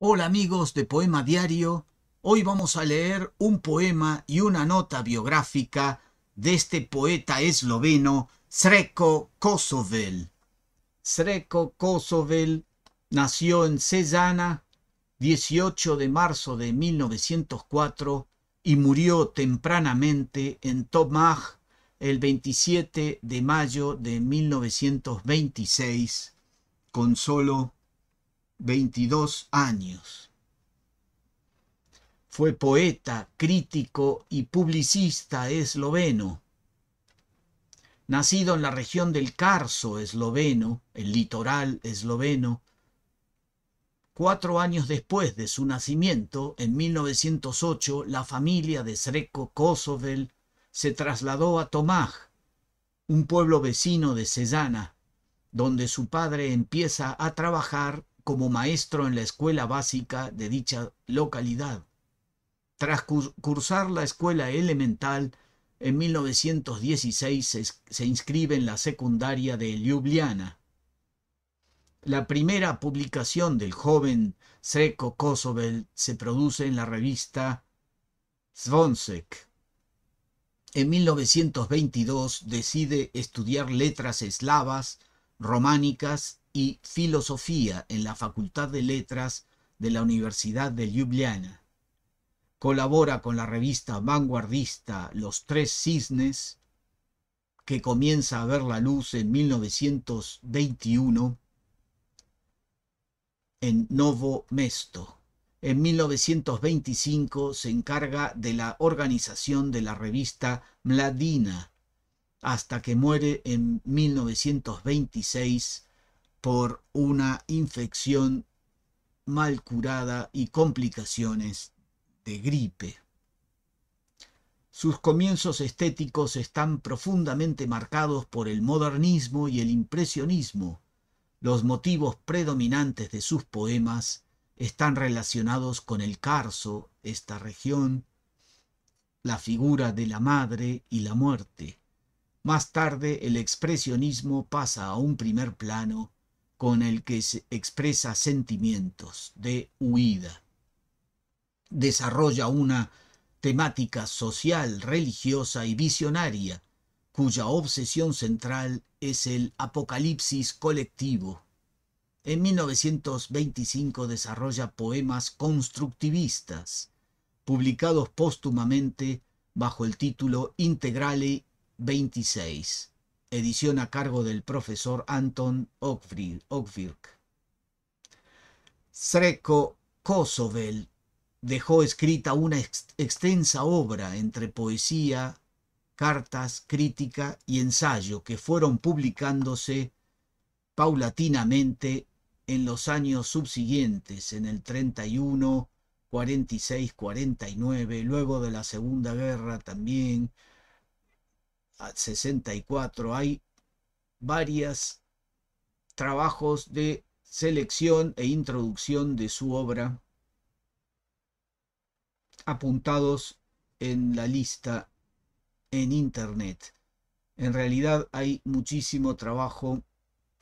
Hola amigos de Poema Diario, hoy vamos a leer un poema y una nota biográfica de este poeta esloveno Sreko Kosovel. Sreko Kosovel nació en Cesana 18 de marzo de 1904 y murió tempranamente en Tomaj el 27 de mayo de 1926 con solo 22 años. Fue poeta, crítico y publicista esloveno. Nacido en la región del Carso esloveno, el litoral esloveno, Cuatro años después de su nacimiento, en 1908, la familia de Sreko Kosovel se trasladó a Tomaj, un pueblo vecino de Cesana, donde su padre empieza a trabajar como maestro en la escuela básica de dicha localidad. Tras cursar la escuela elemental, en 1916 se, inscribe en la secundaria de Ljubljana. La primera publicación del joven Seko Kosovel se produce en la revista Zvonsek. En 1922 decide estudiar letras eslavas románicas y filosofía en la Facultad de Letras de la Universidad de Ljubljana. Colabora con la revista vanguardista Los Tres Cisnes, que comienza a ver la luz en 1921 en Novo Mesto. En 1925 se encarga de la organización de la revista Mladina, hasta que muere en 1926 por una infección mal curada y complicaciones de gripe. Sus comienzos estéticos están profundamente marcados por el modernismo y el impresionismo. Los motivos predominantes de sus poemas están relacionados con el Carso, esta región, la figura de la madre y la muerte. Más tarde el expresionismo pasa a un primer plano con el que se expresa sentimientos de huida. Desarrolla una temática social, religiosa y visionaria, cuya obsesión central es el apocalipsis colectivo. En 1925 desarrolla poemas constructivistas, publicados póstumamente bajo el título Integrale 26. Edición a cargo del profesor Anton Ogvirk. Sreko Kosovel dejó escrita una extensa obra entre poesía, cartas, crítica y ensayo que fueron publicándose paulatinamente en los años subsiguientes, en el 31, 46, 49, luego de la Segunda Guerra también, 64. Hay varios trabajos de selección e introducción de su obra apuntados en la lista en internet. En realidad hay muchísimo trabajo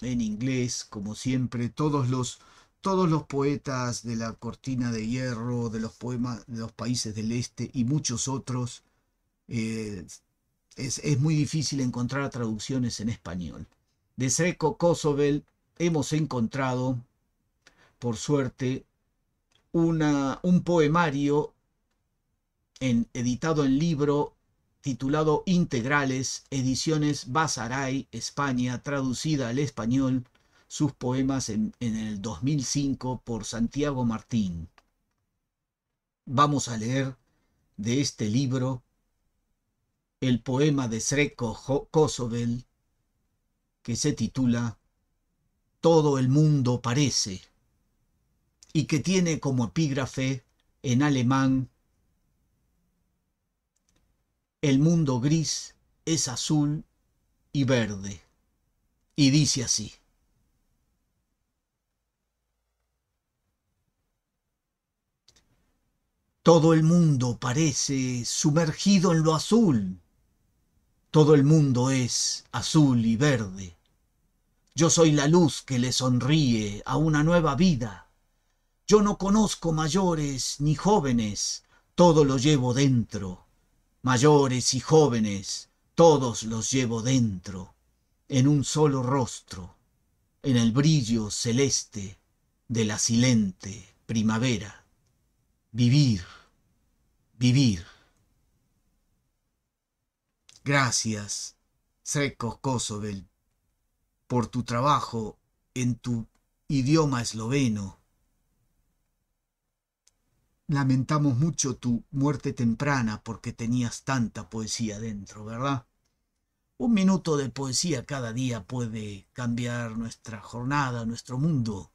en inglés, como siempre, todos los todos los poetas de la cortina de hierro, de los poemas de los países del este y muchos otros eh, es, muy difícil encontrar traducciones en español. De Seco Kosovel hemos encontrado, por suerte, un poemario en, editado en libro titulado Integrales, ediciones Basaray, España, traducida al español, sus poemas en, en, el 2005 por Santiago Martín. Vamos a leer de este libro el poema de Sreko Kosovel que se titula Todo el mundo parece y que tiene como epígrafe en alemán El mundo gris es azul y verde y dice así. Todo el mundo parece sumergido en lo azul todo el mundo es azul y verde. Yo soy la luz que le sonríe a una nueva vida. Yo no conozco mayores ni jóvenes, todo lo llevo dentro. Mayores y jóvenes, todos los llevo dentro, en un solo rostro, en el brillo celeste de la silente primavera. Vivir, vivir. Gracias, Srekos Kosovel, por tu trabajo en tu idioma esloveno. Lamentamos mucho tu muerte temprana porque tenías tanta poesía dentro, ¿verdad? Un minuto de poesía cada día puede cambiar nuestra jornada, nuestro mundo,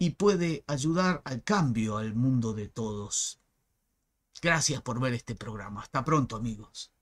y puede ayudar al cambio al mundo de todos. Gracias por ver este programa. Hasta pronto, amigos.